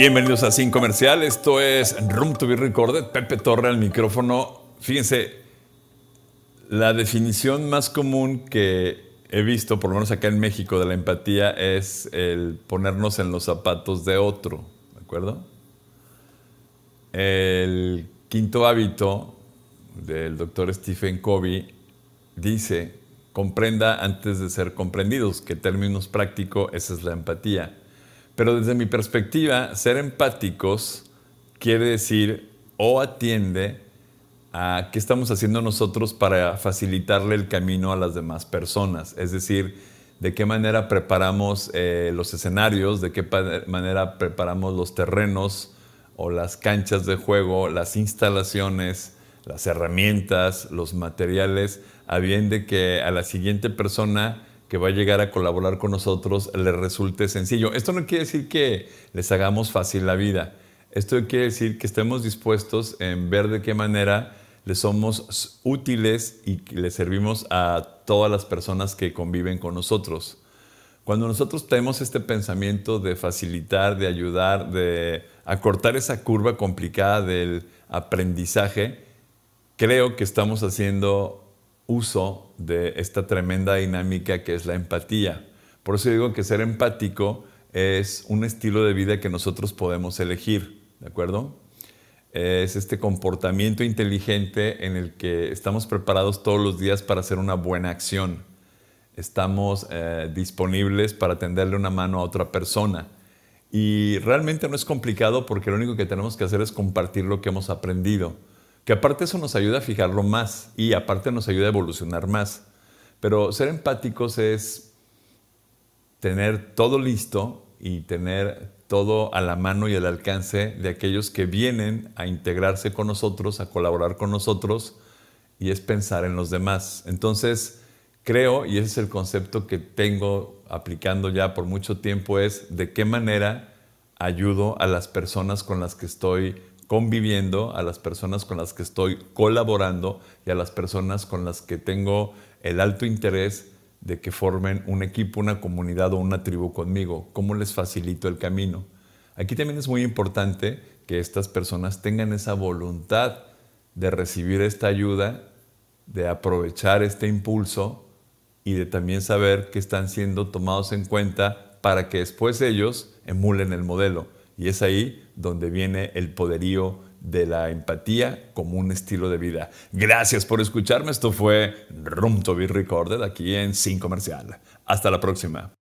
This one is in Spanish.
Bienvenidos a Sin Comercial. Esto es Room to be Recorded. Pepe Torre al micrófono. Fíjense, la definición más común que he visto, por lo menos acá en México, de la empatía es el ponernos en los zapatos de otro. ¿De acuerdo? El quinto hábito del doctor Stephen Covey dice, comprenda antes de ser comprendidos, que términos práctico, esa es la empatía. Pero desde mi perspectiva, ser empáticos quiere decir o atiende a qué estamos haciendo nosotros para facilitarle el camino a las demás personas. Es decir, de qué manera preparamos eh, los escenarios, de qué manera preparamos los terrenos o las canchas de juego, las instalaciones, las herramientas, los materiales, a bien de que a la siguiente persona que va a llegar a colaborar con nosotros les resulte sencillo. Esto no quiere decir que les hagamos fácil la vida. Esto quiere decir que estemos dispuestos en ver de qué manera le somos útiles y le les servimos a todas las personas que conviven con nosotros. Cuando nosotros tenemos este pensamiento de facilitar, de ayudar, de acortar esa curva complicada del aprendizaje, creo que estamos haciendo uso de esta tremenda dinámica que es la empatía. Por eso digo que ser empático es un estilo de vida que nosotros podemos elegir, ¿de acuerdo? Es este comportamiento inteligente en el que estamos preparados todos los días para hacer una buena acción. Estamos eh, disponibles para tenderle una mano a otra persona. Y realmente no es complicado porque lo único que tenemos que hacer es compartir lo que hemos aprendido que aparte eso nos ayuda a fijarlo más y aparte nos ayuda a evolucionar más. Pero ser empáticos es tener todo listo y tener todo a la mano y al alcance de aquellos que vienen a integrarse con nosotros, a colaborar con nosotros, y es pensar en los demás. Entonces, creo, y ese es el concepto que tengo aplicando ya por mucho tiempo, es de qué manera ayudo a las personas con las que estoy conviviendo, a las personas con las que estoy colaborando y a las personas con las que tengo el alto interés de que formen un equipo, una comunidad o una tribu conmigo. ¿Cómo les facilito el camino? Aquí también es muy importante que estas personas tengan esa voluntad de recibir esta ayuda, de aprovechar este impulso y de también saber que están siendo tomados en cuenta para que después ellos emulen el modelo. Y es ahí donde viene el poderío de la empatía como un estilo de vida. Gracias por escucharme. Esto fue Room to be Recorded aquí en Sin Comercial. Hasta la próxima.